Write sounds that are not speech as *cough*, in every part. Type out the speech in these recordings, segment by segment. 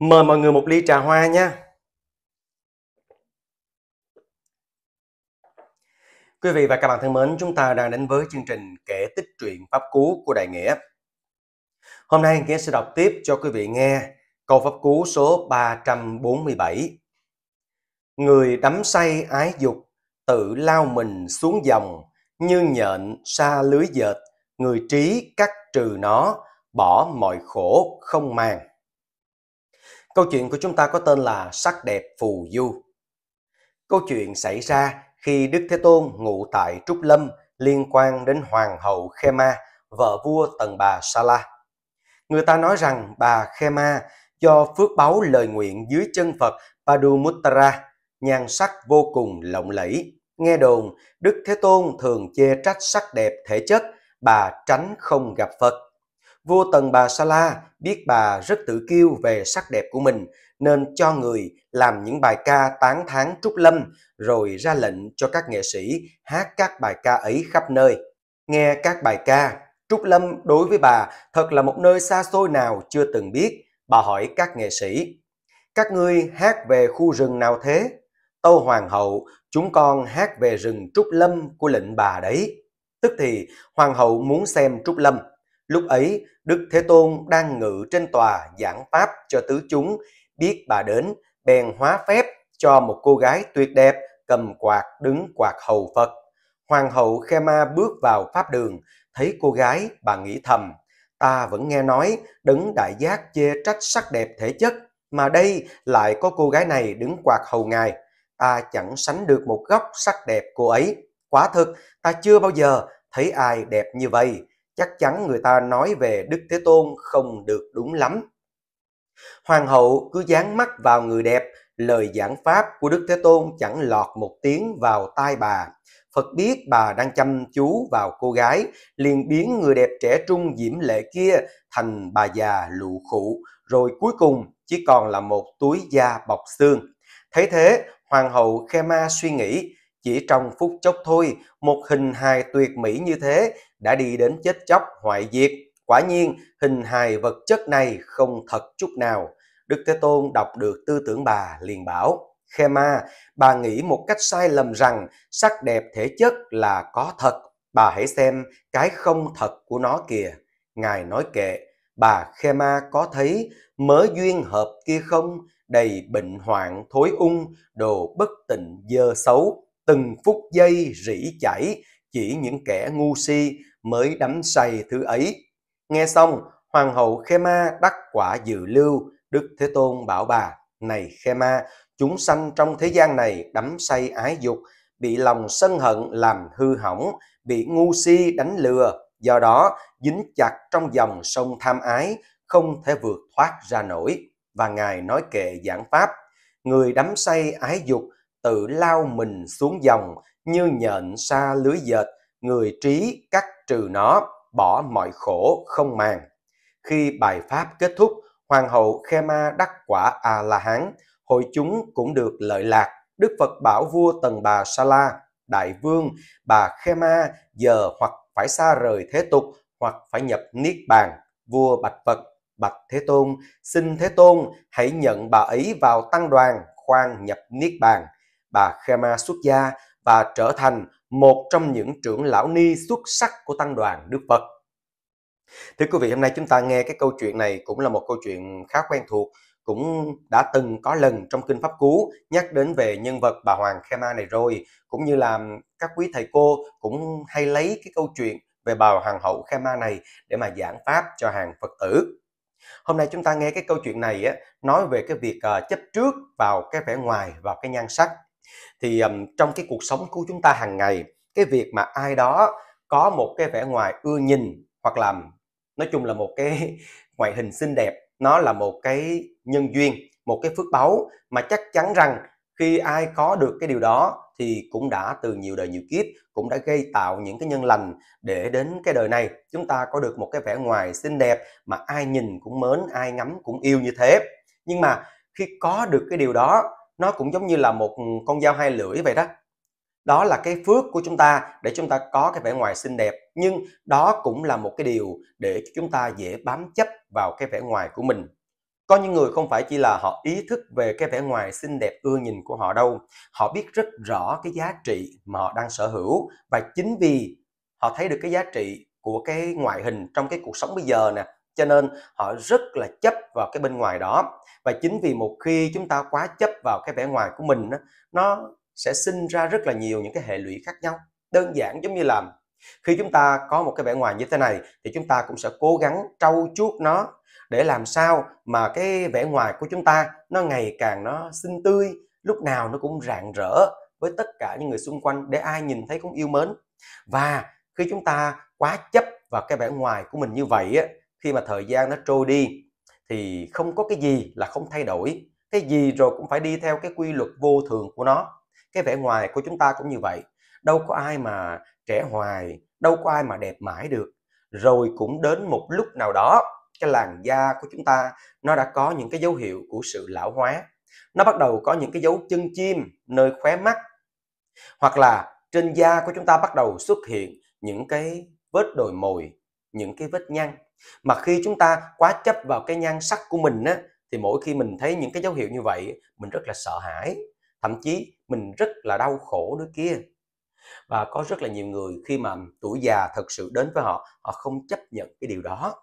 Mời mọi người một ly trà hoa nha. Quý vị và các bạn thân mến, chúng ta đang đến với chương trình kể tích truyện Pháp Cú của Đại Nghĩa. Hôm nay Nghĩa sẽ đọc tiếp cho quý vị nghe câu Pháp Cú số 347. Người đắm say ái dục, tự lao mình xuống dòng, như nhện xa lưới dệt, người trí cắt trừ nó, bỏ mọi khổ không màng. Câu chuyện của chúng ta có tên là Sắc đẹp Phù Du. Câu chuyện xảy ra khi Đức Thế Tôn ngụ tại Trúc Lâm liên quan đến Hoàng hậu khe ma vợ vua Tần Bà sala Người ta nói rằng bà khe ma do phước báu lời nguyện dưới chân Phật Padumuttara, nhan sắc vô cùng lộng lẫy. Nghe đồn, Đức Thế Tôn thường chê trách sắc đẹp thể chất, bà tránh không gặp Phật Vua Tần Bà Sa La biết bà rất tự kiêu về sắc đẹp của mình nên cho người làm những bài ca tán thán Trúc Lâm rồi ra lệnh cho các nghệ sĩ hát các bài ca ấy khắp nơi. Nghe các bài ca, Trúc Lâm đối với bà thật là một nơi xa xôi nào chưa từng biết. Bà hỏi các nghệ sĩ, các ngươi hát về khu rừng nào thế? Tâu Hoàng hậu, chúng con hát về rừng Trúc Lâm của lệnh bà đấy. Tức thì Hoàng hậu muốn xem Trúc Lâm. Lúc ấy, Đức Thế Tôn đang ngự trên tòa giảng pháp cho tứ chúng, biết bà đến, bèn hóa phép cho một cô gái tuyệt đẹp cầm quạt đứng quạt hầu Phật. Hoàng hậu Khe Ma bước vào pháp đường, thấy cô gái, bà nghĩ thầm, ta vẫn nghe nói đấng đại giác chê trách sắc đẹp thể chất, mà đây lại có cô gái này đứng quạt hầu ngài. Ta chẳng sánh được một góc sắc đẹp cô ấy. Quả thực, ta chưa bao giờ thấy ai đẹp như vậy chắc chắn người ta nói về Đức Thế Tôn không được đúng lắm. Hoàng hậu cứ dán mắt vào người đẹp, lời giảng pháp của Đức Thế Tôn chẳng lọt một tiếng vào tai bà. Phật biết bà đang chăm chú vào cô gái, liền biến người đẹp trẻ trung diễm lệ kia thành bà già lụ khụ, rồi cuối cùng chỉ còn là một túi da bọc xương. Thấy thế, Hoàng hậu khe ma suy nghĩ, chỉ trong phút chốc thôi, một hình hài tuyệt mỹ như thế đã đi đến chết chóc hoại diệt. Quả nhiên, hình hài vật chất này không thật chút nào. Đức Thế Tôn đọc được tư tưởng bà liền bảo, Khe ma, bà nghĩ một cách sai lầm rằng sắc đẹp thể chất là có thật. Bà hãy xem cái không thật của nó kìa. Ngài nói kệ, bà Khe ma có thấy mớ duyên hợp kia không? Đầy bệnh hoạn thối ung, đồ bất tịnh dơ xấu, từng phút giây rỉ chảy, chỉ những kẻ ngu si mới đắm say thứ ấy. Nghe xong, Hoàng hậu Khe Ma đắc quả dự lưu, Đức Thế Tôn bảo bà, Này Khe Ma, chúng sanh trong thế gian này đắm say ái dục, bị lòng sân hận làm hư hỏng, bị ngu si đánh lừa, do đó dính chặt trong dòng sông tham ái, không thể vượt thoát ra nổi. Và Ngài nói kệ giảng Pháp, người đắm say ái dục tự lao mình xuống dòng như nhện xa lưới dệt, người trí cắt trừ nó, bỏ mọi khổ không màng. Khi bài pháp kết thúc, Hoàng hậu Khe Ma đắc quả A-la-hán, hội chúng cũng được lợi lạc. Đức Phật bảo vua Tần Bà Sa La, Đại Vương, bà Khe Ma giờ hoặc phải xa rời thế tục hoặc phải nhập Niết Bàn. Vua Bạch Phật, Bạch Thế Tôn, xin Thế Tôn hãy nhận bà ấy vào tăng đoàn khoan nhập Niết Bàn. Bà Khe Ma xuất gia và trở thành một trong những trưởng lão ni xuất sắc của tăng đoàn Đức Phật. Thưa quý vị, hôm nay chúng ta nghe cái câu chuyện này cũng là một câu chuyện khá quen thuộc, cũng đã từng có lần trong Kinh Pháp Cú nhắc đến về nhân vật bà Hoàng Khema này rồi, cũng như là các quý thầy cô cũng hay lấy cái câu chuyện về bà Hoàng hậu Khema này để mà giảng pháp cho hàng Phật tử. Hôm nay chúng ta nghe cái câu chuyện này á, nói về cái việc à, chấp trước vào cái vẻ ngoài, vào cái nhan sắc thì um, trong cái cuộc sống của chúng ta hàng ngày cái việc mà ai đó có một cái vẻ ngoài ưa nhìn hoặc là nói chung là một cái *laughs* ngoại hình xinh đẹp nó là một cái nhân duyên một cái phước báu mà chắc chắn rằng khi ai có được cái điều đó thì cũng đã từ nhiều đời nhiều kiếp cũng đã gây tạo những cái nhân lành để đến cái đời này chúng ta có được một cái vẻ ngoài xinh đẹp mà ai nhìn cũng mến ai ngắm cũng yêu như thế nhưng mà khi có được cái điều đó nó cũng giống như là một con dao hai lưỡi vậy đó đó là cái phước của chúng ta để chúng ta có cái vẻ ngoài xinh đẹp nhưng đó cũng là một cái điều để chúng ta dễ bám chấp vào cái vẻ ngoài của mình có những người không phải chỉ là họ ý thức về cái vẻ ngoài xinh đẹp ưa nhìn của họ đâu họ biết rất rõ cái giá trị mà họ đang sở hữu và chính vì họ thấy được cái giá trị của cái ngoại hình trong cái cuộc sống bây giờ nè cho nên họ rất là chấp vào cái bên ngoài đó và chính vì một khi chúng ta quá chấp vào cái vẻ ngoài của mình nó sẽ sinh ra rất là nhiều những cái hệ lụy khác nhau đơn giản giống như là khi chúng ta có một cái vẻ ngoài như thế này thì chúng ta cũng sẽ cố gắng trau chuốt nó để làm sao mà cái vẻ ngoài của chúng ta nó ngày càng nó xinh tươi lúc nào nó cũng rạng rỡ với tất cả những người xung quanh để ai nhìn thấy cũng yêu mến và khi chúng ta quá chấp vào cái vẻ ngoài của mình như vậy khi mà thời gian nó trôi đi thì không có cái gì là không thay đổi cái gì rồi cũng phải đi theo cái quy luật vô thường của nó cái vẻ ngoài của chúng ta cũng như vậy đâu có ai mà trẻ hoài đâu có ai mà đẹp mãi được rồi cũng đến một lúc nào đó cái làn da của chúng ta nó đã có những cái dấu hiệu của sự lão hóa nó bắt đầu có những cái dấu chân chim nơi khóe mắt hoặc là trên da của chúng ta bắt đầu xuất hiện những cái vết đồi mồi những cái vết nhăn mà khi chúng ta quá chấp vào cái nhan sắc của mình á thì mỗi khi mình thấy những cái dấu hiệu như vậy mình rất là sợ hãi thậm chí mình rất là đau khổ đứa kia và có rất là nhiều người khi mà tuổi già thật sự đến với họ họ không chấp nhận cái điều đó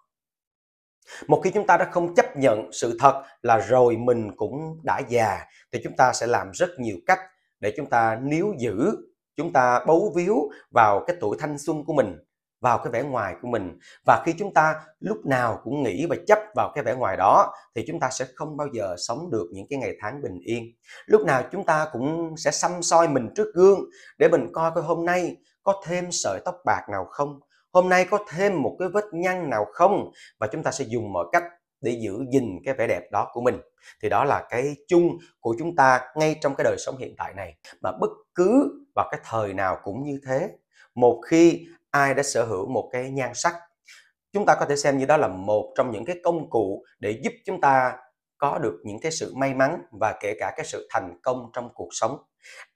một khi chúng ta đã không chấp nhận sự thật là rồi mình cũng đã già thì chúng ta sẽ làm rất nhiều cách để chúng ta níu giữ chúng ta bấu víu vào cái tuổi thanh xuân của mình vào cái vẻ ngoài của mình và khi chúng ta lúc nào cũng nghĩ và chấp vào cái vẻ ngoài đó thì chúng ta sẽ không bao giờ sống được những cái ngày tháng bình yên lúc nào chúng ta cũng sẽ xăm soi mình trước gương để mình coi coi hôm nay có thêm sợi tóc bạc nào không hôm nay có thêm một cái vết nhăn nào không và chúng ta sẽ dùng mọi cách để giữ gìn cái vẻ đẹp đó của mình thì đó là cái chung của chúng ta ngay trong cái đời sống hiện tại này mà bất cứ vào cái thời nào cũng như thế một khi ai đã sở hữu một cái nhan sắc chúng ta có thể xem như đó là một trong những cái công cụ để giúp chúng ta có được những cái sự may mắn và kể cả cái sự thành công trong cuộc sống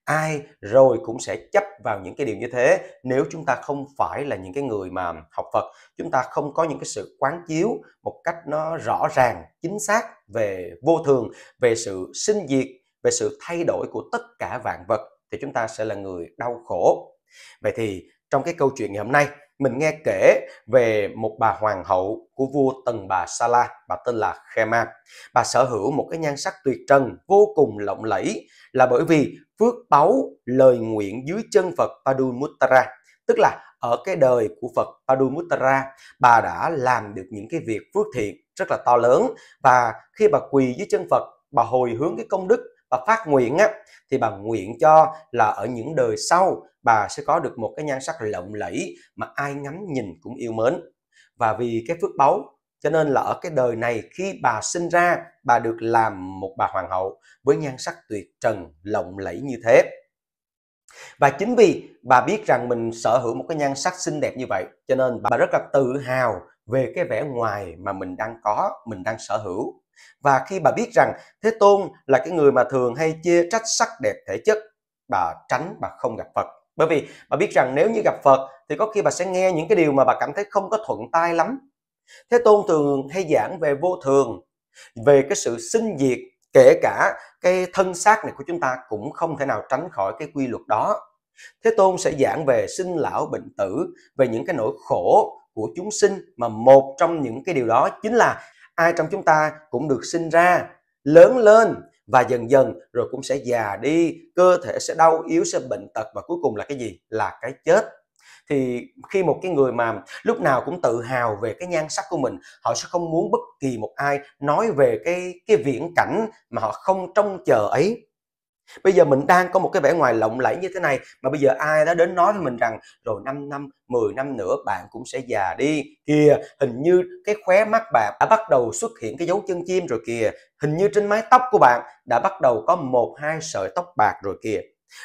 ai rồi cũng sẽ chấp vào những cái điều như thế nếu chúng ta không phải là những cái người mà học Phật chúng ta không có những cái sự quán chiếu một cách nó rõ ràng chính xác về vô thường về sự sinh diệt về sự thay đổi của tất cả vạn vật thì chúng ta sẽ là người đau khổ vậy thì trong cái câu chuyện ngày hôm nay, mình nghe kể về một bà hoàng hậu của vua Tần Bà Sa La, bà tên là Khema. Bà sở hữu một cái nhan sắc tuyệt trần vô cùng lộng lẫy là bởi vì phước báu lời nguyện dưới chân Phật Padumuttara, tức là ở cái đời của Phật Padumuttara, bà đã làm được những cái việc phước thiện rất là to lớn và khi bà quỳ dưới chân Phật, bà hồi hướng cái công đức và phát nguyện á thì bà nguyện cho là ở những đời sau bà sẽ có được một cái nhan sắc lộng lẫy mà ai ngắm nhìn cũng yêu mến và vì cái phước báu cho nên là ở cái đời này khi bà sinh ra bà được làm một bà hoàng hậu với nhan sắc tuyệt trần lộng lẫy như thế và chính vì bà biết rằng mình sở hữu một cái nhan sắc xinh đẹp như vậy cho nên bà rất là tự hào về cái vẻ ngoài mà mình đang có mình đang sở hữu và khi bà biết rằng Thế Tôn là cái người mà thường hay chia trách sắc đẹp thể chất, bà tránh bà không gặp Phật. Bởi vì bà biết rằng nếu như gặp Phật thì có khi bà sẽ nghe những cái điều mà bà cảm thấy không có thuận tai lắm. Thế Tôn thường hay giảng về vô thường, về cái sự sinh diệt, kể cả cái thân xác này của chúng ta cũng không thể nào tránh khỏi cái quy luật đó. Thế Tôn sẽ giảng về sinh lão bệnh tử, về những cái nỗi khổ của chúng sinh mà một trong những cái điều đó chính là ai trong chúng ta cũng được sinh ra lớn lên và dần dần rồi cũng sẽ già đi cơ thể sẽ đau yếu sẽ bệnh tật và cuối cùng là cái gì là cái chết thì khi một cái người mà lúc nào cũng tự hào về cái nhan sắc của mình họ sẽ không muốn bất kỳ một ai nói về cái cái viễn cảnh mà họ không trông chờ ấy Bây giờ mình đang có một cái vẻ ngoài lộng lẫy như thế này mà bây giờ ai đó đến nói với mình rằng rồi 5 năm, 10 năm nữa bạn cũng sẽ già đi. Kìa, hình như cái khóe mắt bạn đã bắt đầu xuất hiện cái dấu chân chim rồi kìa. Hình như trên mái tóc của bạn đã bắt đầu có một hai sợi tóc bạc rồi kìa.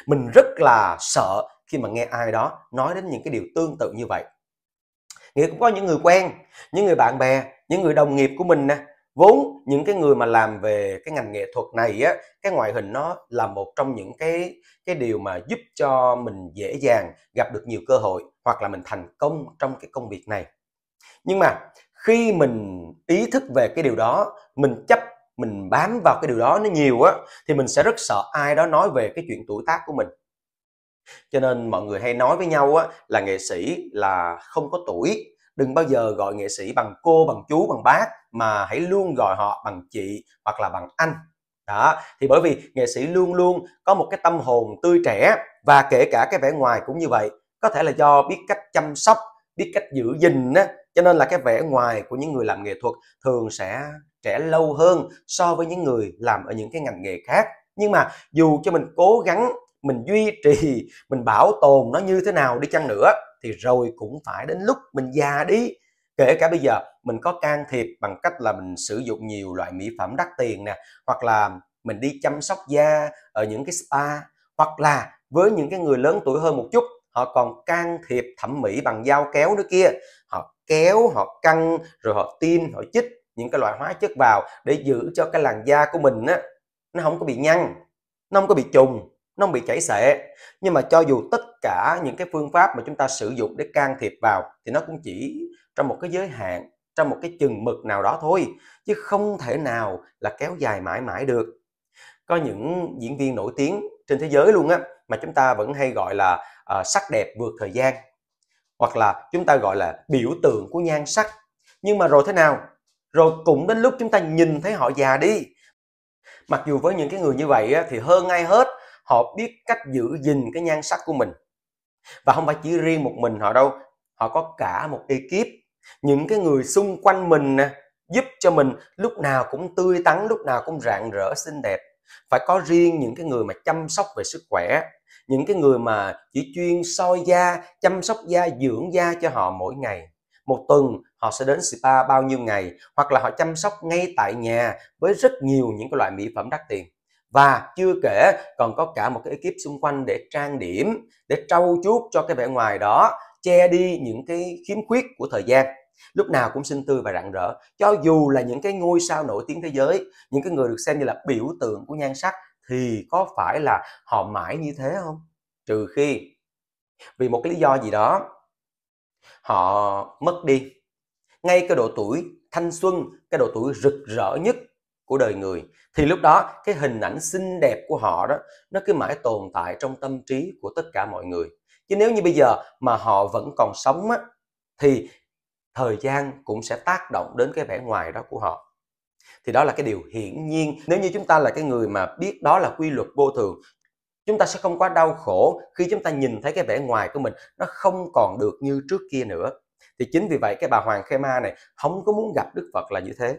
Mình rất là sợ khi mà nghe ai đó nói đến những cái điều tương tự như vậy. Nghĩa cũng có những người quen, những người bạn bè, những người đồng nghiệp của mình nè, vốn những cái người mà làm về cái ngành nghệ thuật này á cái ngoại hình nó là một trong những cái cái điều mà giúp cho mình dễ dàng gặp được nhiều cơ hội hoặc là mình thành công trong cái công việc này nhưng mà khi mình ý thức về cái điều đó mình chấp mình bám vào cái điều đó nó nhiều á thì mình sẽ rất sợ ai đó nói về cái chuyện tuổi tác của mình cho nên mọi người hay nói với nhau á là nghệ sĩ là không có tuổi đừng bao giờ gọi nghệ sĩ bằng cô bằng chú bằng bác mà hãy luôn gọi họ bằng chị hoặc là bằng anh đó thì bởi vì nghệ sĩ luôn luôn có một cái tâm hồn tươi trẻ và kể cả cái vẻ ngoài cũng như vậy có thể là do biết cách chăm sóc biết cách giữ gìn á cho nên là cái vẻ ngoài của những người làm nghệ thuật thường sẽ trẻ lâu hơn so với những người làm ở những cái ngành nghề khác nhưng mà dù cho mình cố gắng mình duy trì mình bảo tồn nó như thế nào đi chăng nữa thì rồi cũng phải đến lúc mình già đi kể cả bây giờ mình có can thiệp bằng cách là mình sử dụng nhiều loại mỹ phẩm đắt tiền nè hoặc là mình đi chăm sóc da ở những cái spa hoặc là với những cái người lớn tuổi hơn một chút họ còn can thiệp thẩm mỹ bằng dao kéo nữa kia họ kéo họ căng rồi họ tiêm họ chích những cái loại hóa chất vào để giữ cho cái làn da của mình á nó không có bị nhăn nó không có bị trùng nó không bị chảy xệ nhưng mà cho dù tất cả những cái phương pháp mà chúng ta sử dụng để can thiệp vào thì nó cũng chỉ trong một cái giới hạn trong một cái chừng mực nào đó thôi chứ không thể nào là kéo dài mãi mãi được có những diễn viên nổi tiếng trên thế giới luôn á mà chúng ta vẫn hay gọi là uh, sắc đẹp vượt thời gian hoặc là chúng ta gọi là biểu tượng của nhan sắc nhưng mà rồi thế nào rồi cũng đến lúc chúng ta nhìn thấy họ già đi mặc dù với những cái người như vậy á, thì hơn ai hết họ biết cách giữ gìn cái nhan sắc của mình và không phải chỉ riêng một mình họ đâu họ có cả một ekip những cái người xung quanh mình nè giúp cho mình lúc nào cũng tươi tắn lúc nào cũng rạng rỡ xinh đẹp phải có riêng những cái người mà chăm sóc về sức khỏe những cái người mà chỉ chuyên soi da chăm sóc da dưỡng da cho họ mỗi ngày một tuần họ sẽ đến spa bao nhiêu ngày hoặc là họ chăm sóc ngay tại nhà với rất nhiều những cái loại mỹ phẩm đắt tiền và chưa kể còn có cả một cái ekip xung quanh để trang điểm để trau chuốt cho cái vẻ ngoài đó che đi những cái khiếm khuyết của thời gian lúc nào cũng xinh tươi và rạng rỡ cho dù là những cái ngôi sao nổi tiếng thế giới những cái người được xem như là biểu tượng của nhan sắc thì có phải là họ mãi như thế không trừ khi vì một cái lý do gì đó họ mất đi ngay cái độ tuổi thanh xuân cái độ tuổi rực rỡ nhất của đời người thì lúc đó cái hình ảnh xinh đẹp của họ đó nó cứ mãi tồn tại trong tâm trí của tất cả mọi người chứ nếu như bây giờ mà họ vẫn còn sống á thì thời gian cũng sẽ tác động đến cái vẻ ngoài đó của họ thì đó là cái điều hiển nhiên nếu như chúng ta là cái người mà biết đó là quy luật vô thường chúng ta sẽ không quá đau khổ khi chúng ta nhìn thấy cái vẻ ngoài của mình nó không còn được như trước kia nữa thì chính vì vậy cái bà hoàng khe ma này không có muốn gặp đức phật là như thế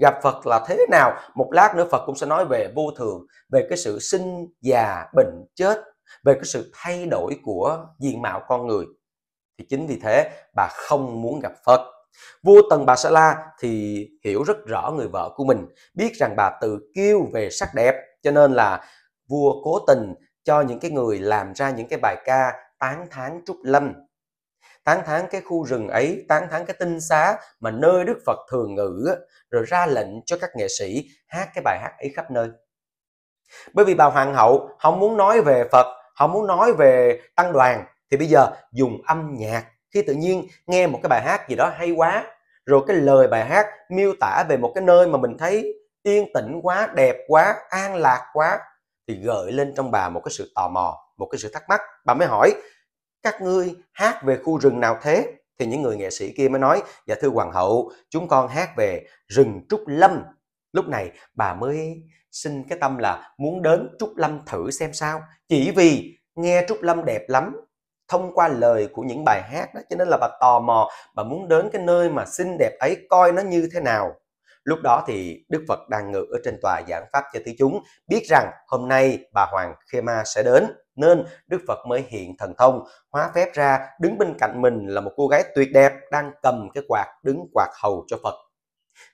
gặp Phật là thế nào một lát nữa Phật cũng sẽ nói về vô thường về cái sự sinh già bệnh chết về cái sự thay đổi của diện mạo con người thì chính vì thế bà không muốn gặp Phật vua Tần Bà Sa La thì hiểu rất rõ người vợ của mình biết rằng bà tự kêu về sắc đẹp cho nên là vua cố tình cho những cái người làm ra những cái bài ca tán thán trúc lâm tán thán cái khu rừng ấy tán thán cái tinh xá mà nơi đức phật thường ngự rồi ra lệnh cho các nghệ sĩ hát cái bài hát ấy khắp nơi bởi vì bà hoàng hậu không muốn nói về phật không muốn nói về tăng đoàn thì bây giờ dùng âm nhạc khi tự nhiên nghe một cái bài hát gì đó hay quá rồi cái lời bài hát miêu tả về một cái nơi mà mình thấy yên tĩnh quá đẹp quá an lạc quá thì gợi lên trong bà một cái sự tò mò một cái sự thắc mắc bà mới hỏi các ngươi hát về khu rừng nào thế thì những người nghệ sĩ kia mới nói dạ thưa hoàng hậu chúng con hát về rừng trúc lâm lúc này bà mới xin cái tâm là muốn đến trúc lâm thử xem sao chỉ vì nghe trúc lâm đẹp lắm thông qua lời của những bài hát đó cho nên là bà tò mò bà muốn đến cái nơi mà xinh đẹp ấy coi nó như thế nào Lúc đó thì Đức Phật đang ngự ở trên tòa giảng pháp cho tứ chúng, biết rằng hôm nay bà Hoàng Khê Ma sẽ đến, nên Đức Phật mới hiện thần thông, hóa phép ra, đứng bên cạnh mình là một cô gái tuyệt đẹp đang cầm cái quạt đứng quạt hầu cho Phật.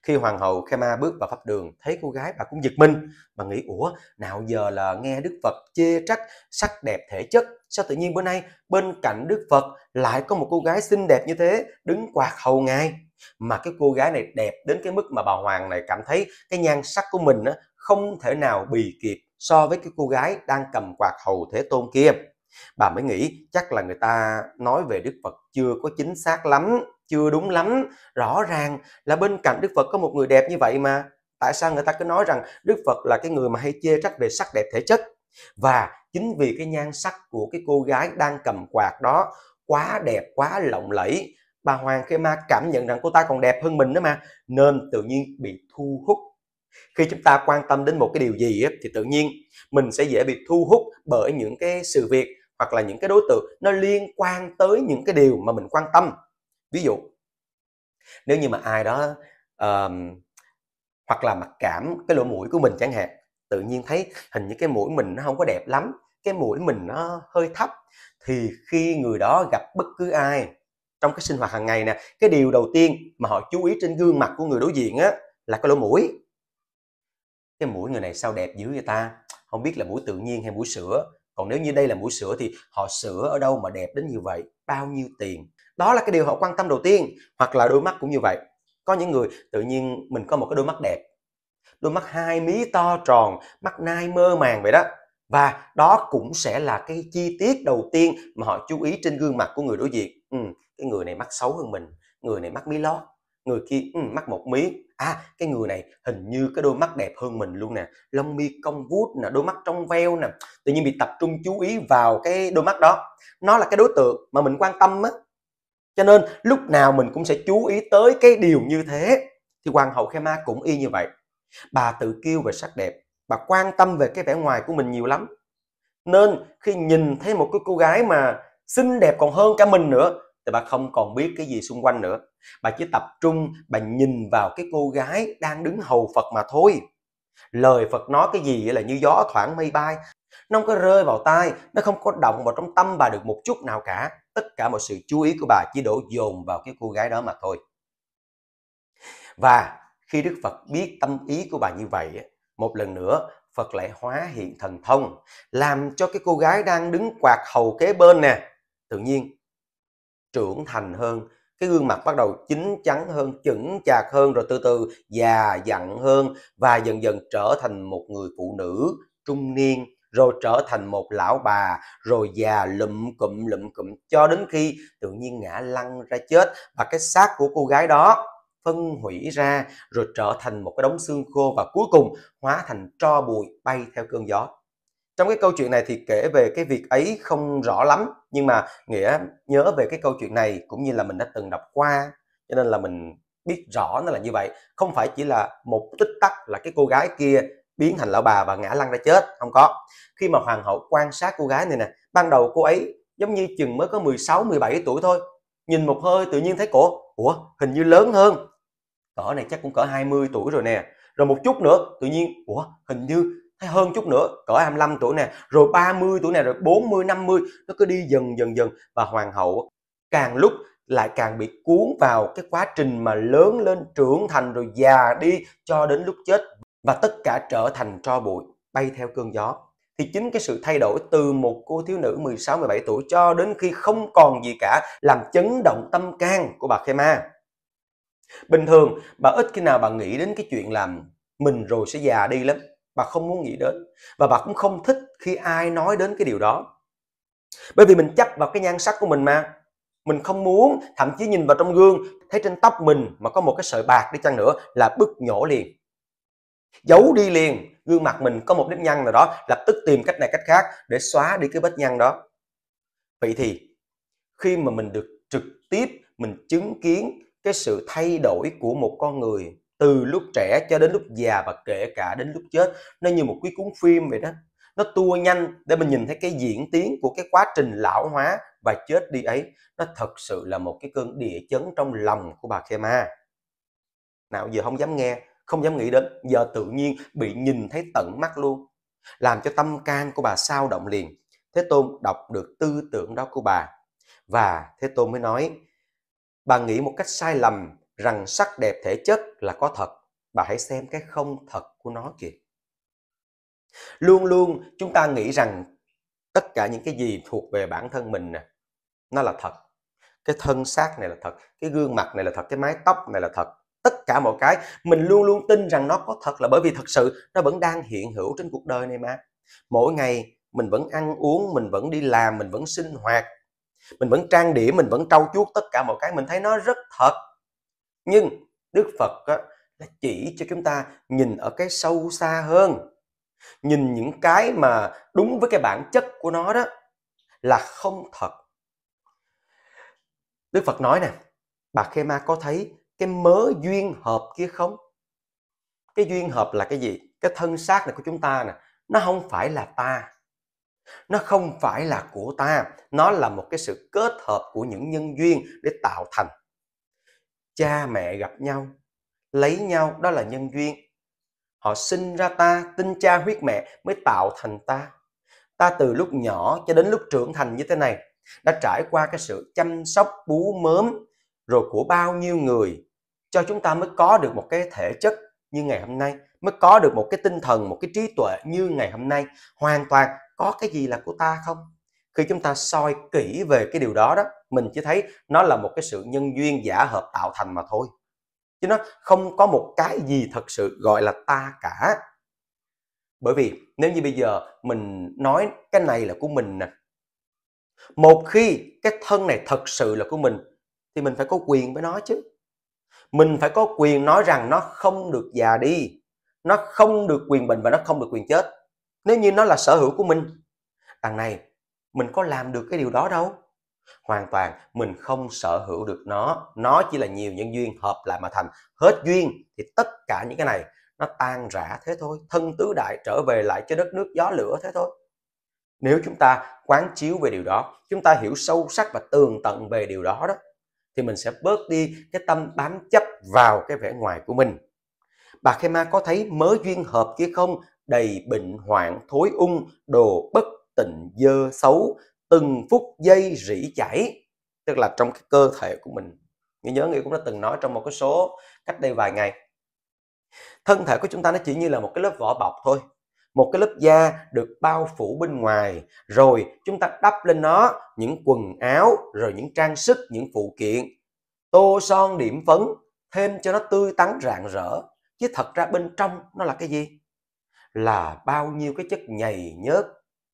Khi hoàng hậu khe ma bước vào pháp đường, thấy cô gái bà cũng giật mình, bà nghĩ ủa, nào giờ là nghe Đức Phật chê trách sắc đẹp thể chất, sao tự nhiên bữa nay bên cạnh Đức Phật lại có một cô gái xinh đẹp như thế đứng quạt hầu ngài mà cái cô gái này đẹp đến cái mức mà bà Hoàng này cảm thấy cái nhan sắc của mình á, không thể nào bì kịp so với cái cô gái đang cầm quạt hầu Thế Tôn kia. Bà mới nghĩ chắc là người ta nói về Đức Phật chưa có chính xác lắm, chưa đúng lắm. Rõ ràng là bên cạnh Đức Phật có một người đẹp như vậy mà. Tại sao người ta cứ nói rằng Đức Phật là cái người mà hay chê trách về sắc đẹp thể chất? Và chính vì cái nhan sắc của cái cô gái đang cầm quạt đó quá đẹp, quá lộng lẫy bà Hoàng khi ma cảm nhận rằng cô ta còn đẹp hơn mình nữa mà nên tự nhiên bị thu hút khi chúng ta quan tâm đến một cái điều gì ấy, thì tự nhiên mình sẽ dễ bị thu hút bởi những cái sự việc hoặc là những cái đối tượng nó liên quan tới những cái điều mà mình quan tâm ví dụ nếu như mà ai đó uh, hoặc là mặc cảm cái lỗ mũi của mình chẳng hạn tự nhiên thấy hình như cái mũi mình nó không có đẹp lắm cái mũi mình nó hơi thấp thì khi người đó gặp bất cứ ai trong cái sinh hoạt hàng ngày nè cái điều đầu tiên mà họ chú ý trên gương mặt của người đối diện á là cái lỗ mũi cái mũi người này sao đẹp dữ vậy ta không biết là mũi tự nhiên hay mũi sữa còn nếu như đây là mũi sữa thì họ sửa ở đâu mà đẹp đến như vậy bao nhiêu tiền đó là cái điều họ quan tâm đầu tiên hoặc là đôi mắt cũng như vậy có những người tự nhiên mình có một cái đôi mắt đẹp đôi mắt hai mí to tròn mắt nai mơ màng vậy đó và đó cũng sẽ là cái chi tiết đầu tiên mà họ chú ý trên gương mặt của người đối diện ừ cái người này mắt xấu hơn mình người này mắt mí lót người kia ừ, mắc một mí à cái người này hình như cái đôi mắt đẹp hơn mình luôn nè lông mi cong vuốt nè đôi mắt trong veo nè tự nhiên bị tập trung chú ý vào cái đôi mắt đó nó là cái đối tượng mà mình quan tâm á cho nên lúc nào mình cũng sẽ chú ý tới cái điều như thế thì hoàng hậu khe ma cũng y như vậy bà tự kiêu về sắc đẹp bà quan tâm về cái vẻ ngoài của mình nhiều lắm nên khi nhìn thấy một cái cô gái mà xinh đẹp còn hơn cả mình nữa thì bà không còn biết cái gì xung quanh nữa bà chỉ tập trung bà nhìn vào cái cô gái đang đứng hầu phật mà thôi lời phật nói cái gì là như gió thoảng mây bay nó không có rơi vào tai nó không có động vào trong tâm bà được một chút nào cả tất cả mọi sự chú ý của bà chỉ đổ dồn vào cái cô gái đó mà thôi và khi đức phật biết tâm ý của bà như vậy một lần nữa Phật lại hóa hiện thần thông làm cho cái cô gái đang đứng quạt hầu kế bên nè tự nhiên trưởng thành hơn cái gương mặt bắt đầu chín chắn hơn chững chạc hơn rồi từ từ già dặn hơn và dần dần trở thành một người phụ nữ trung niên rồi trở thành một lão bà rồi già lụm cụm lụm cụm cho đến khi tự nhiên ngã lăn ra chết và cái xác của cô gái đó phân hủy ra rồi trở thành một cái đống xương khô và cuối cùng hóa thành tro bụi bay theo cơn gió trong cái câu chuyện này thì kể về cái việc ấy không rõ lắm nhưng mà nghĩa nhớ về cái câu chuyện này cũng như là mình đã từng đọc qua cho nên là mình biết rõ nó là như vậy không phải chỉ là một tích tắc là cái cô gái kia biến thành lão bà và ngã lăn ra chết không có khi mà hoàng hậu quan sát cô gái này nè ban đầu cô ấy giống như chừng mới có 16 17 tuổi thôi nhìn một hơi tự nhiên thấy cổ ủa hình như lớn hơn cỡ này chắc cũng cỡ 20 tuổi rồi nè rồi một chút nữa tự nhiên ủa hình như hơn chút nữa cỡ 25 tuổi nè rồi 30 tuổi nè rồi 40 50 nó cứ đi dần dần dần và hoàng hậu càng lúc lại càng bị cuốn vào cái quá trình mà lớn lên trưởng thành rồi già đi cho đến lúc chết và tất cả trở thành tro bụi bay theo cơn gió thì chính cái sự thay đổi từ một cô thiếu nữ 16 17 tuổi cho đến khi không còn gì cả làm chấn động tâm can của bà Ma Bình thường bà ít khi nào bà nghĩ đến cái chuyện làm mình rồi sẽ già đi lắm bà không muốn nghĩ đến và bà cũng không thích khi ai nói đến cái điều đó bởi vì mình chấp vào cái nhan sắc của mình mà mình không muốn thậm chí nhìn vào trong gương thấy trên tóc mình mà có một cái sợi bạc đi chăng nữa là bức nhổ liền giấu đi liền gương mặt mình có một nếp nhăn nào đó lập tức tìm cách này cách khác để xóa đi cái vết nhăn đó vậy thì khi mà mình được trực tiếp mình chứng kiến cái sự thay đổi của một con người từ lúc trẻ cho đến lúc già và kể cả đến lúc chết nó như một cái cuốn phim vậy đó nó tua nhanh để mình nhìn thấy cái diễn tiến của cái quá trình lão hóa và chết đi ấy nó thật sự là một cái cơn địa chấn trong lòng của bà Khe Ma nào giờ không dám nghe không dám nghĩ đến giờ tự nhiên bị nhìn thấy tận mắt luôn làm cho tâm can của bà sao động liền Thế Tôn đọc được tư tưởng đó của bà và Thế Tôn mới nói bà nghĩ một cách sai lầm rằng sắc đẹp thể chất là có thật, bà hãy xem cái không thật của nó kìa. Luôn luôn chúng ta nghĩ rằng tất cả những cái gì thuộc về bản thân mình nè, nó là thật. Cái thân xác này là thật, cái gương mặt này là thật, cái mái tóc này là thật. Tất cả mọi cái mình luôn luôn tin rằng nó có thật là bởi vì thật sự nó vẫn đang hiện hữu trên cuộc đời này mà. Mỗi ngày mình vẫn ăn uống, mình vẫn đi làm, mình vẫn sinh hoạt, mình vẫn trang điểm, mình vẫn trau chuốt tất cả mọi cái mình thấy nó rất thật nhưng đức phật á, là chỉ cho chúng ta nhìn ở cái sâu xa hơn nhìn những cái mà đúng với cái bản chất của nó đó là không thật đức phật nói nè bà Khe ma có thấy cái mớ duyên hợp kia không cái duyên hợp là cái gì cái thân xác này của chúng ta nè nó không phải là ta nó không phải là của ta nó là một cái sự kết hợp của những nhân duyên để tạo thành cha mẹ gặp nhau, lấy nhau đó là nhân duyên. Họ sinh ra ta, tinh cha huyết mẹ mới tạo thành ta. Ta từ lúc nhỏ cho đến lúc trưởng thành như thế này đã trải qua cái sự chăm sóc bú mớm rồi của bao nhiêu người cho chúng ta mới có được một cái thể chất như ngày hôm nay, mới có được một cái tinh thần, một cái trí tuệ như ngày hôm nay. Hoàn toàn có cái gì là của ta không? khi chúng ta soi kỹ về cái điều đó đó mình chỉ thấy nó là một cái sự nhân duyên giả hợp tạo thành mà thôi chứ nó không có một cái gì thật sự gọi là ta cả bởi vì nếu như bây giờ mình nói cái này là của mình nè một khi cái thân này thật sự là của mình thì mình phải có quyền với nó chứ mình phải có quyền nói rằng nó không được già đi nó không được quyền bệnh và nó không được quyền chết nếu như nó là sở hữu của mình đằng này mình có làm được cái điều đó đâu hoàn toàn mình không sở hữu được nó nó chỉ là nhiều nhân duyên hợp lại mà thành hết duyên thì tất cả những cái này nó tan rã thế thôi thân tứ đại trở về lại cho đất nước gió lửa thế thôi nếu chúng ta quán chiếu về điều đó chúng ta hiểu sâu sắc và tường tận về điều đó đó thì mình sẽ bớt đi cái tâm bám chấp vào cái vẻ ngoài của mình bà Khema có thấy mớ duyên hợp kia không đầy bệnh hoạn thối ung đồ bất tình dơ xấu từng phút giây rỉ chảy tức là trong cái cơ thể của mình như nhớ nghĩa cũng đã từng nói trong một cái số cách đây vài ngày thân thể của chúng ta nó chỉ như là một cái lớp vỏ bọc thôi một cái lớp da được bao phủ bên ngoài rồi chúng ta đắp lên nó những quần áo rồi những trang sức những phụ kiện tô son điểm phấn thêm cho nó tươi tắn rạng rỡ chứ thật ra bên trong nó là cái gì là bao nhiêu cái chất nhầy nhớt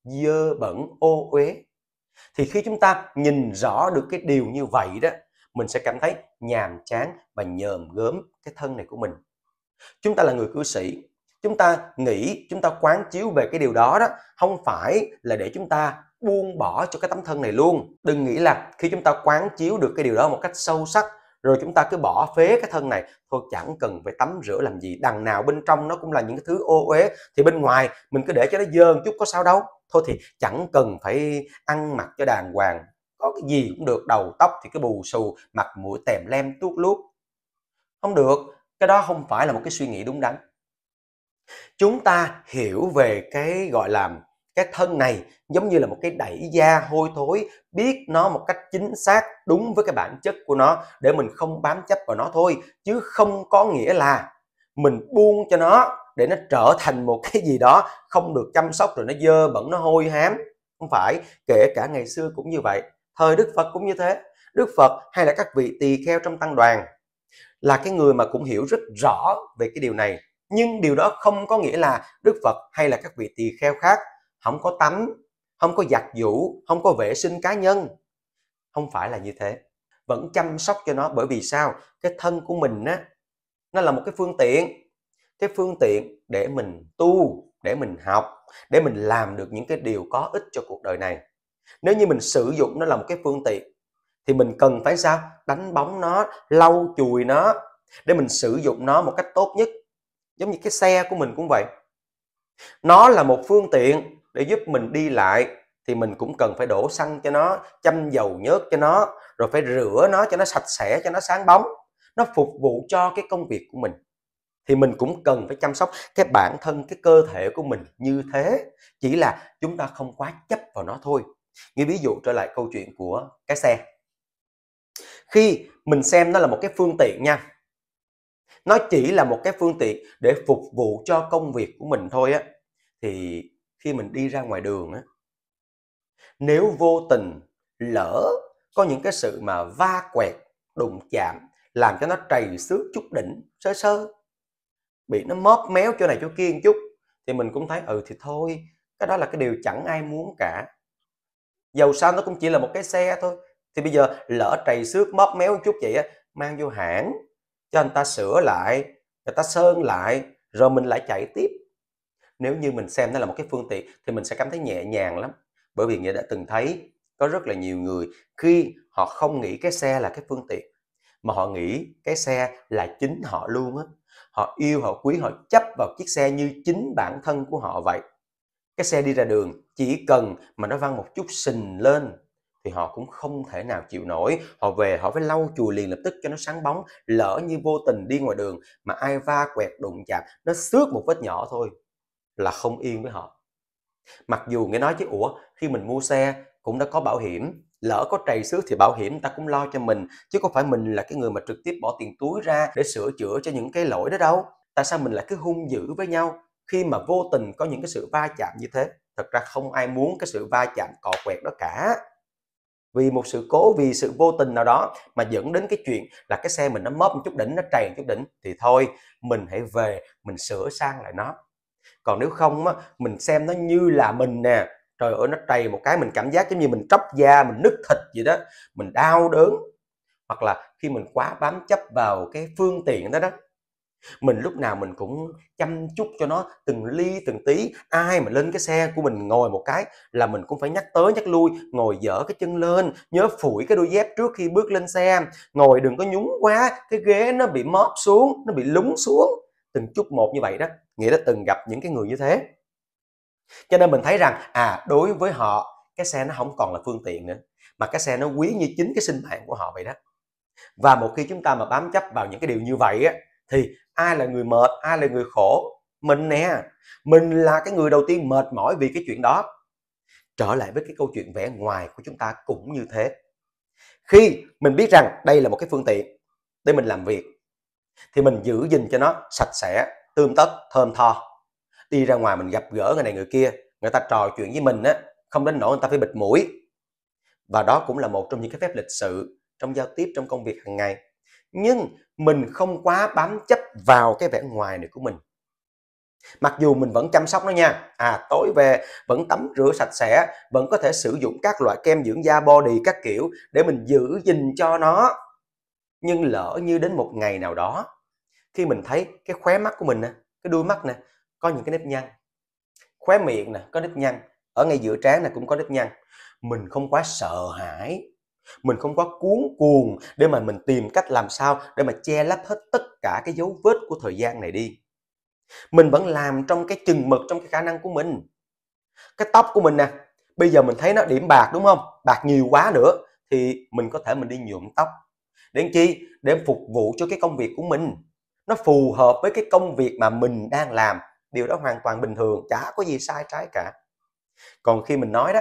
dơ bẩn ô uế thì khi chúng ta nhìn rõ được cái điều như vậy đó mình sẽ cảm thấy nhàm chán và nhờm gớm cái thân này của mình chúng ta là người cư sĩ chúng ta nghĩ chúng ta quán chiếu về cái điều đó đó không phải là để chúng ta buông bỏ cho cái tấm thân này luôn đừng nghĩ là khi chúng ta quán chiếu được cái điều đó một cách sâu sắc rồi chúng ta cứ bỏ phế cái thân này thôi chẳng cần phải tắm rửa làm gì đằng nào bên trong nó cũng là những cái thứ ô uế thì bên ngoài mình cứ để cho nó dơ một chút có sao đâu thôi thì chẳng cần phải ăn mặc cho đàng hoàng có cái gì cũng được đầu tóc thì cái bù xù mặt mũi tèm lem tuốt lút, không được cái đó không phải là một cái suy nghĩ đúng đắn chúng ta hiểu về cái gọi là cái thân này giống như là một cái đẩy da hôi thối biết nó một cách chính xác đúng với cái bản chất của nó để mình không bám chấp vào nó thôi chứ không có nghĩa là mình buông cho nó để nó trở thành một *laughs* cái gì đó không được chăm sóc rồi nó dơ bẩn nó hôi hám không phải kể cả ngày xưa cũng như vậy thời đức phật cũng như thế đức phật hay là các vị tỳ kheo trong tăng đoàn là cái người mà cũng hiểu rất rõ về cái điều này nhưng điều đó không có nghĩa là đức phật hay là các vị tỳ kheo khác không có tắm không có giặt giũ không có vệ sinh cá nhân không phải là như thế vẫn chăm sóc cho nó bởi vì sao cái thân của mình á nó là một cái phương tiện cái phương tiện để mình tu để mình học để mình làm được những cái điều có ích cho cuộc đời này nếu như mình sử dụng nó là một cái phương tiện thì mình cần phải sao đánh bóng nó lau chùi nó để mình sử dụng nó một cách tốt nhất giống như cái xe của mình cũng vậy nó là một phương tiện để giúp mình đi lại thì mình cũng cần phải đổ xăng cho nó chăm dầu nhớt cho nó rồi phải rửa nó cho nó sạch sẽ cho nó sáng bóng nó phục vụ cho cái công việc của mình thì mình cũng cần phải chăm sóc cái bản thân cái cơ thể của mình như thế chỉ là chúng ta không quá chấp vào nó thôi như ví dụ trở lại câu chuyện của cái xe khi mình xem nó là một cái phương tiện nha nó chỉ là một cái phương tiện để phục vụ cho công việc của mình thôi á thì khi mình đi ra ngoài đường á nếu vô tình lỡ có những cái sự mà va quẹt đụng chạm làm cho nó trầy xước chút đỉnh sơ sơ bị nó móp méo chỗ này chỗ kia một chút thì mình cũng thấy ừ thì thôi cái đó là cái điều chẳng ai muốn cả dầu sao nó cũng chỉ là một cái xe thôi thì bây giờ lỡ trầy xước móp méo một chút vậy á mang vô hãng cho anh ta sửa lại người ta sơn lại rồi mình lại chạy tiếp nếu như mình xem nó là một cái phương tiện thì mình sẽ cảm thấy nhẹ nhàng lắm bởi vì nghĩa đã từng thấy có rất là nhiều người khi họ không nghĩ cái xe là cái phương tiện mà họ nghĩ cái xe là chính họ luôn á họ yêu họ quý họ chấp vào chiếc xe như chính bản thân của họ vậy cái xe đi ra đường chỉ cần mà nó văng một chút sình lên thì họ cũng không thể nào chịu nổi họ về họ phải lau chùi liền lập tức cho nó sáng bóng lỡ như vô tình đi ngoài đường mà ai va quẹt đụng chạm nó xước một vết nhỏ thôi là không yên với họ mặc dù nghe nói chứ ủa khi mình mua xe cũng đã có bảo hiểm lỡ có trầy xước thì bảo hiểm ta cũng lo cho mình chứ không phải mình là cái người mà trực tiếp bỏ tiền túi ra để sửa chữa cho những cái lỗi đó đâu tại sao mình lại cứ hung dữ với nhau khi mà vô tình có những cái sự va chạm như thế thật ra không ai muốn cái sự va chạm cọ quẹt đó cả vì một sự cố vì sự vô tình nào đó mà dẫn đến cái chuyện là cái xe mình nó móp một chút đỉnh nó tràn chút đỉnh thì thôi mình hãy về mình sửa sang lại nó còn nếu không á, mình xem nó như là mình nè trời ơi nó trầy một cái mình cảm giác giống như mình tróc da mình nứt thịt vậy đó mình đau đớn hoặc là khi mình quá bám chấp vào cái phương tiện đó đó mình lúc nào mình cũng chăm chút cho nó từng ly từng tí ai mà lên cái xe của mình ngồi một cái là mình cũng phải nhắc tới nhắc lui ngồi dở cái chân lên nhớ phủi cái đôi dép trước khi bước lên xe ngồi đừng có nhúng quá cái ghế nó bị móp xuống nó bị lúng xuống từng chút một như vậy đó nghĩa là từng gặp những cái người như thế cho nên mình thấy rằng à đối với họ cái xe nó không còn là phương tiện nữa mà cái xe nó quý như chính cái sinh mạng của họ vậy đó và một khi chúng ta mà bám chấp vào những cái điều như vậy á, thì ai là người mệt ai là người khổ mình nè mình là cái người đầu tiên mệt mỏi vì cái chuyện đó trở lại với cái câu chuyện vẻ ngoài của chúng ta cũng như thế khi mình biết rằng đây là một cái phương tiện để mình làm việc thì mình giữ gìn cho nó sạch sẽ tươm tất thơm tho đi ra ngoài mình gặp gỡ người này người kia người ta trò chuyện với mình á không đến nỗi người ta phải bịt mũi và đó cũng là một trong những cái phép lịch sự trong giao tiếp trong công việc hàng ngày nhưng mình không quá bám chấp vào cái vẻ ngoài này của mình mặc dù mình vẫn chăm sóc nó nha à tối về vẫn tắm rửa sạch sẽ vẫn có thể sử dụng các loại kem dưỡng da body các kiểu để mình giữ gìn cho nó nhưng lỡ như đến một ngày nào đó khi mình thấy cái khóe mắt của mình nè cái đuôi mắt nè có những cái nếp nhăn khóe miệng nè có nếp nhăn ở ngay giữa trán này cũng có nếp nhăn mình không quá sợ hãi mình không quá cuốn cuồng để mà mình tìm cách làm sao để mà che lấp hết tất cả cái dấu vết của thời gian này đi mình vẫn làm trong cái chừng mực trong cái khả năng của mình cái tóc của mình nè bây giờ mình thấy nó điểm bạc đúng không bạc nhiều quá nữa thì mình có thể mình đi nhuộm tóc để chi để phục vụ cho cái công việc của mình nó phù hợp với cái công việc mà mình đang làm điều đó hoàn toàn bình thường chả có gì sai trái cả còn khi mình nói đó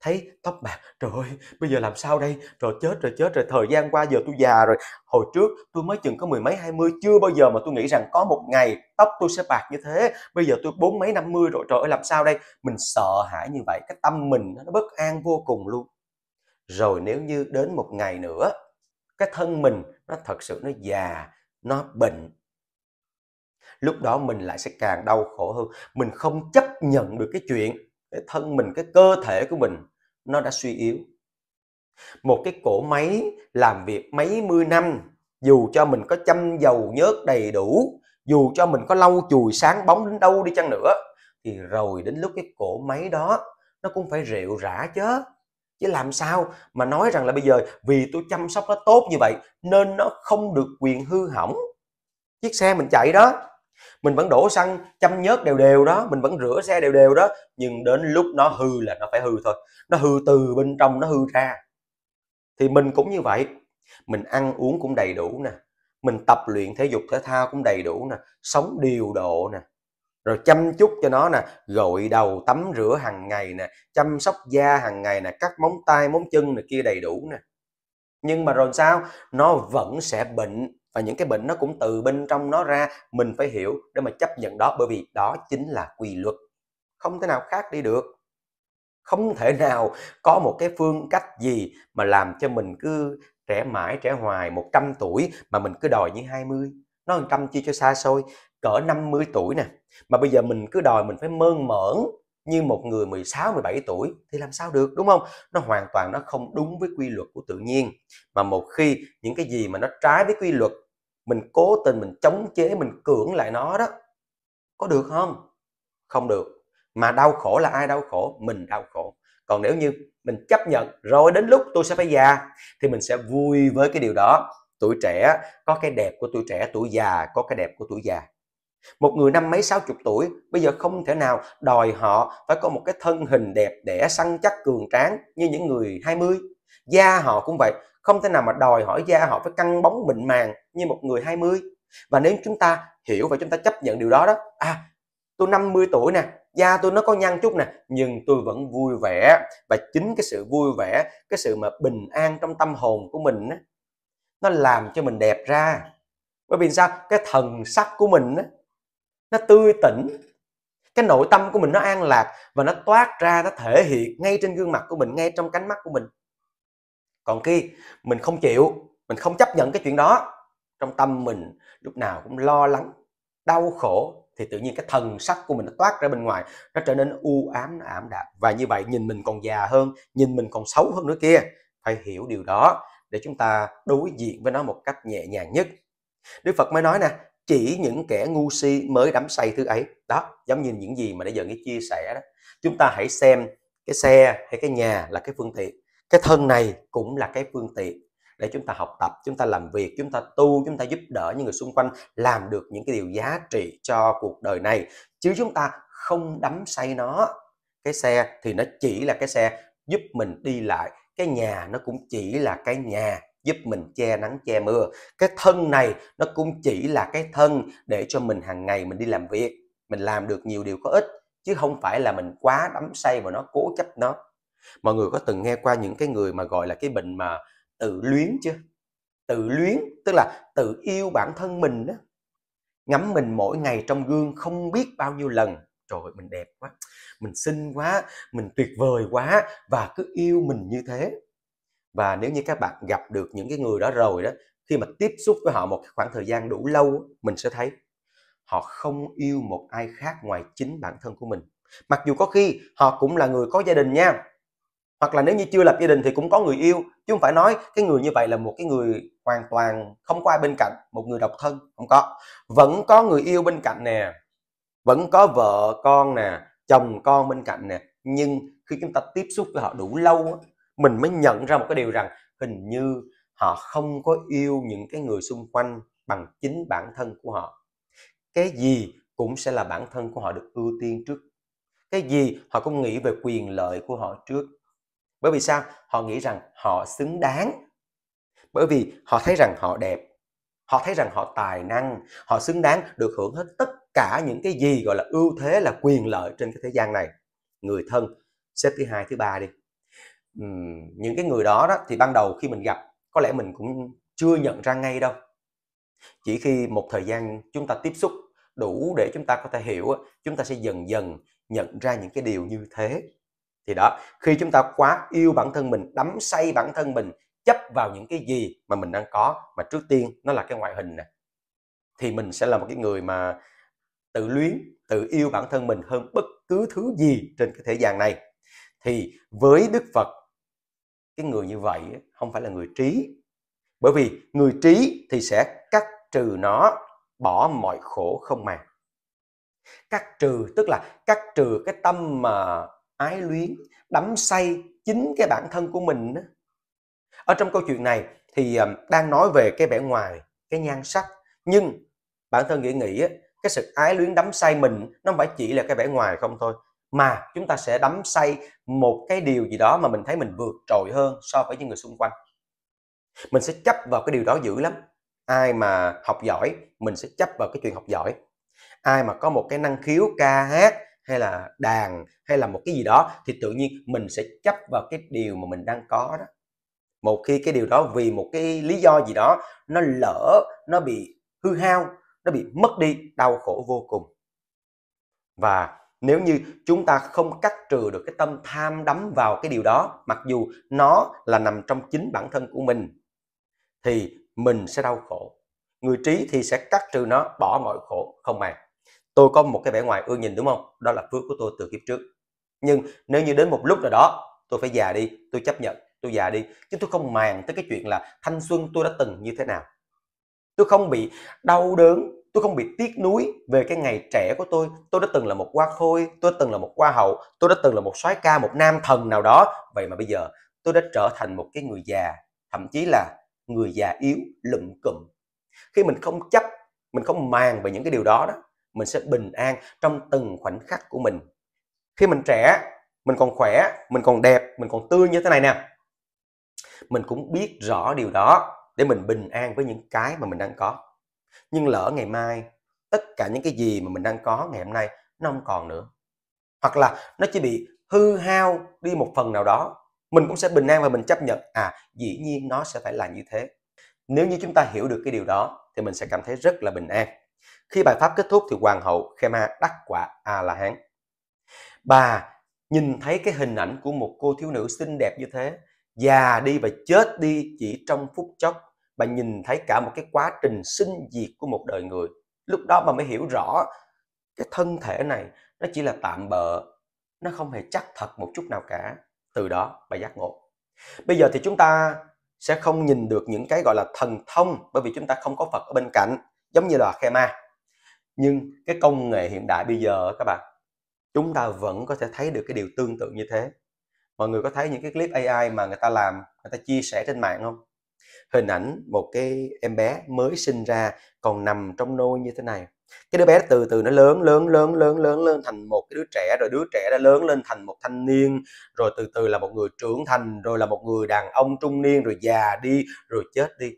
thấy tóc bạc trời ơi bây giờ làm sao đây rồi chết rồi chết rồi thời gian qua giờ tôi già rồi hồi trước tôi mới chừng có mười mấy hai mươi chưa bao giờ mà tôi nghĩ rằng có một ngày tóc tôi sẽ bạc như thế bây giờ tôi bốn mấy năm mươi rồi trời ơi làm sao đây mình sợ hãi như vậy cái tâm mình nó bất an vô cùng luôn rồi nếu như đến một ngày nữa cái thân mình nó thật sự nó già nó bệnh lúc đó mình lại sẽ càng đau khổ hơn mình không chấp nhận được cái chuyện cái thân mình cái cơ thể của mình nó đã suy yếu một cái cổ máy làm việc mấy mươi năm dù cho mình có chăm dầu nhớt đầy đủ dù cho mình có lau chùi sáng bóng đến đâu đi chăng nữa thì rồi đến lúc cái cổ máy đó nó cũng phải rệu rã chứ chứ làm sao mà nói rằng là bây giờ vì tôi chăm sóc nó tốt như vậy nên nó không được quyền hư hỏng chiếc xe mình chạy đó mình vẫn đổ xăng chăm nhớt đều đều đó mình vẫn rửa xe đều đều đó nhưng đến lúc nó hư là nó phải hư thôi nó hư từ bên trong nó hư ra thì mình cũng như vậy mình ăn uống cũng đầy đủ nè mình tập luyện thể dục thể thao cũng đầy đủ nè sống điều độ nè rồi chăm chút cho nó nè gội đầu tắm rửa hàng ngày nè chăm sóc da hàng ngày nè cắt móng tay móng chân này kia đầy đủ nè nhưng mà rồi sao nó vẫn sẽ bệnh và những cái bệnh nó cũng từ bên trong nó ra mình phải hiểu để mà chấp nhận đó bởi vì đó chính là quy luật không thể nào khác đi được không thể nào có một cái phương cách gì mà làm cho mình cứ trẻ mãi trẻ hoài 100 tuổi mà mình cứ đòi như 20 nó trăm chia cho xa xôi cỡ 50 tuổi nè mà bây giờ mình cứ đòi mình phải mơn mởn như một người 16, 17 tuổi thì làm sao được đúng không? Nó hoàn toàn nó không đúng với quy luật của tự nhiên. Mà một khi những cái gì mà nó trái với quy luật mình cố tình mình chống chế mình cưỡng lại nó đó có được không? Không được. Mà đau khổ là ai đau khổ? Mình đau khổ. Còn nếu như mình chấp nhận rồi đến lúc tôi sẽ phải già thì mình sẽ vui với cái điều đó. Tuổi trẻ có cái đẹp của tuổi trẻ, tuổi già có cái đẹp của tuổi già một người năm mấy sáu chục tuổi bây giờ không thể nào đòi họ phải có một cái thân hình đẹp đẽ săn chắc cường tráng như những người 20 da họ cũng vậy không thể nào mà đòi hỏi da họ phải căng bóng mịn màng như một người 20 và nếu chúng ta hiểu và chúng ta chấp nhận điều đó đó à tôi 50 tuổi nè da tôi nó có nhăn chút nè nhưng tôi vẫn vui vẻ và chính cái sự vui vẻ cái sự mà bình an trong tâm hồn của mình á, nó làm cho mình đẹp ra bởi vì sao cái thần sắc của mình á, nó tươi tỉnh cái nội tâm của mình nó an lạc và nó toát ra nó thể hiện ngay trên gương mặt của mình ngay trong cánh mắt của mình còn khi mình không chịu mình không chấp nhận cái chuyện đó trong tâm mình lúc nào cũng lo lắng đau khổ thì tự nhiên cái thần sắc của mình nó toát ra bên ngoài nó trở nên u ám nó ảm đạm và như vậy nhìn mình còn già hơn nhìn mình còn xấu hơn nữa kia phải hiểu điều đó để chúng ta đối diện với nó một cách nhẹ nhàng nhất Đức Phật mới nói nè chỉ những kẻ ngu si mới đắm say thứ ấy đó giống như những gì mà nãy giờ nghĩ chia sẻ đó chúng ta hãy xem cái xe hay cái nhà là cái phương tiện cái thân này cũng là cái phương tiện để chúng ta học tập chúng ta làm việc chúng ta tu chúng ta giúp đỡ những người xung quanh làm được những cái điều giá trị cho cuộc đời này chứ chúng ta không đắm say nó cái xe thì nó chỉ là cái xe giúp mình đi lại cái nhà nó cũng chỉ là cái nhà giúp mình che nắng che mưa cái thân này nó cũng chỉ là cái thân để cho mình hàng ngày mình đi làm việc mình làm được nhiều điều có ích chứ không phải là mình quá đắm say vào nó cố chấp nó mọi người có từng nghe qua những cái người mà gọi là cái bệnh mà tự luyến chưa tự luyến tức là tự yêu bản thân mình đó ngắm mình mỗi ngày trong gương không biết bao nhiêu lần trời ơi, mình đẹp quá mình xinh quá mình tuyệt vời quá và cứ yêu mình như thế và nếu như các bạn gặp được những cái người đó rồi đó khi mà tiếp xúc với họ một khoảng thời gian đủ lâu mình sẽ thấy họ không yêu một ai khác ngoài chính bản thân của mình mặc dù có khi họ cũng là người có gia đình nha hoặc là nếu như chưa lập gia đình thì cũng có người yêu chứ không phải nói cái người như vậy là một cái người hoàn toàn không có ai bên cạnh một người độc thân không có vẫn có người yêu bên cạnh nè vẫn có vợ con nè chồng con bên cạnh nè nhưng khi chúng ta tiếp xúc với họ đủ lâu mình mới nhận ra một cái điều rằng hình như họ không có yêu những cái người xung quanh bằng chính bản thân của họ cái gì cũng sẽ là bản thân của họ được ưu tiên trước cái gì họ cũng nghĩ về quyền lợi của họ trước bởi vì sao họ nghĩ rằng họ xứng đáng bởi vì họ thấy rằng họ đẹp họ thấy rằng họ tài năng họ xứng đáng được hưởng hết tất cả những cái gì gọi là ưu thế là quyền lợi trên cái thế gian này người thân xếp thứ hai thứ ba đi những cái người đó đó thì ban đầu khi mình gặp có lẽ mình cũng chưa nhận ra ngay đâu chỉ khi một thời gian chúng ta tiếp xúc đủ để chúng ta có thể hiểu chúng ta sẽ dần dần nhận ra những cái điều như thế thì đó khi chúng ta quá yêu bản thân mình đắm say bản thân mình chấp vào những cái gì mà mình đang có mà trước tiên nó là cái ngoại hình nè thì mình sẽ là một cái người mà tự luyến tự yêu bản thân mình hơn bất cứ thứ gì trên cái thế gian này thì với đức phật cái người như vậy không phải là người trí bởi vì người trí thì sẽ cắt trừ nó bỏ mọi khổ không màng cắt trừ tức là cắt trừ cái tâm mà ái luyến đắm say chính cái bản thân của mình ở trong câu chuyện này thì ờ, đang nói về cái vẻ ngoài cái nhan sắc nhưng bản thân nghĩ nghĩ cái sự ái luyến đắm say mình nó không phải chỉ là cái vẻ ngoài không thôi mà chúng ta sẽ đắm say một cái điều gì đó mà mình thấy mình vượt trội hơn so với những người xung quanh mình sẽ chấp vào cái điều đó dữ lắm ai mà học giỏi mình sẽ chấp vào cái chuyện học giỏi ai mà có một cái năng khiếu ca hát hay là đàn hay là một cái gì đó thì tự nhiên mình sẽ chấp vào cái điều mà mình đang có đó một khi cái điều đó vì một cái lý do gì đó nó lỡ nó bị hư hao nó bị mất đi đau khổ vô cùng và nếu như chúng ta không cắt trừ được cái tâm tham đắm vào cái điều đó mặc dù nó là nằm trong chính bản thân của mình thì mình sẽ đau khổ người trí thì sẽ cắt trừ nó bỏ mọi khổ không màng tôi có một cái vẻ ngoài ưa nhìn đúng không đó là phước của tôi từ kiếp trước nhưng nếu như đến một lúc nào đó tôi phải già đi tôi chấp nhận tôi già đi chứ tôi không màng tới cái chuyện là thanh xuân tôi đã từng như thế nào tôi không bị đau đớn tôi không bị tiếc nuối về cái ngày trẻ của tôi tôi đã từng là một hoa khôi tôi đã từng là một hoa hậu tôi đã từng là một soái ca một nam thần nào đó vậy mà bây giờ tôi đã trở thành một cái người già thậm chí là người già yếu lụm cụm khi mình không chấp mình không màng về những cái điều đó đó mình sẽ bình an trong từng khoảnh khắc của mình khi mình trẻ mình còn khỏe mình còn đẹp mình còn tươi như thế này nè mình cũng biết rõ điều đó để mình bình an với những cái mà mình đang có nhưng lỡ ngày mai tất cả những cái gì mà mình đang có ngày hôm nay nó không còn nữa hoặc là nó chỉ bị hư hao đi một phần nào đó mình cũng sẽ bình an và mình chấp nhận à dĩ nhiên nó sẽ phải là như thế nếu như chúng ta hiểu được cái điều đó thì mình sẽ cảm thấy rất là bình an khi bài pháp kết thúc thì hoàng hậu Khema đắc quả a la hán bà nhìn thấy cái hình ảnh của một cô thiếu nữ xinh đẹp như thế già đi và chết đi chỉ trong phút chốc bà nhìn thấy cả một cái quá trình sinh diệt của một đời người lúc đó bà mới hiểu rõ cái thân thể này nó chỉ là tạm bợ nó không hề chắc thật một chút nào cả từ đó bà giác ngộ bây giờ thì chúng ta sẽ không nhìn được những cái gọi là thần thông bởi vì chúng ta không có phật ở bên cạnh giống như là khe ma nhưng cái công nghệ hiện đại bây giờ các bạn chúng ta vẫn có thể thấy được cái điều tương tự như thế mọi người có thấy những cái clip ai mà người ta làm người ta chia sẻ trên mạng không hình ảnh một cái em bé mới sinh ra còn nằm trong nôi như thế này cái đứa bé từ từ nó lớn lớn lớn lớn lớn lên thành một cái đứa trẻ rồi đứa trẻ đã lớn lên thành một thanh niên rồi từ từ là một người trưởng thành rồi là một người đàn ông trung niên rồi già đi rồi chết đi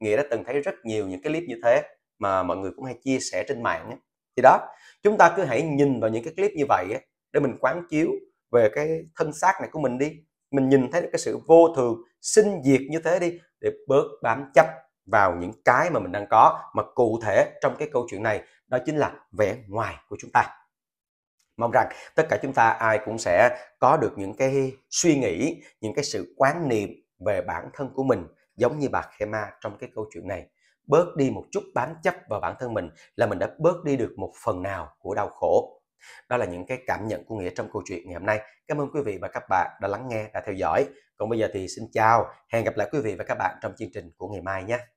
nghĩa đã từng thấy rất nhiều những cái clip như thế mà mọi người cũng hay chia sẻ trên mạng ấy. thì đó chúng ta cứ hãy nhìn vào những cái clip như vậy ấy, để mình quán chiếu về cái thân xác này của mình đi mình nhìn thấy được cái sự vô thường sinh diệt như thế đi để bớt bám chấp vào những cái mà mình đang có mà cụ thể trong cái câu chuyện này đó chính là vẻ ngoài của chúng ta mong rằng tất cả chúng ta ai cũng sẽ có được những cái suy nghĩ những cái sự quán niệm về bản thân của mình giống như bà Khe Ma trong cái câu chuyện này bớt đi một chút bám chấp vào bản thân mình là mình đã bớt đi được một phần nào của đau khổ đó là những cái cảm nhận của Nghĩa trong câu chuyện ngày hôm nay. Cảm ơn quý vị và các bạn đã lắng nghe, đã theo dõi. Còn bây giờ thì xin chào, hẹn gặp lại quý vị và các bạn trong chương trình của ngày mai nhé.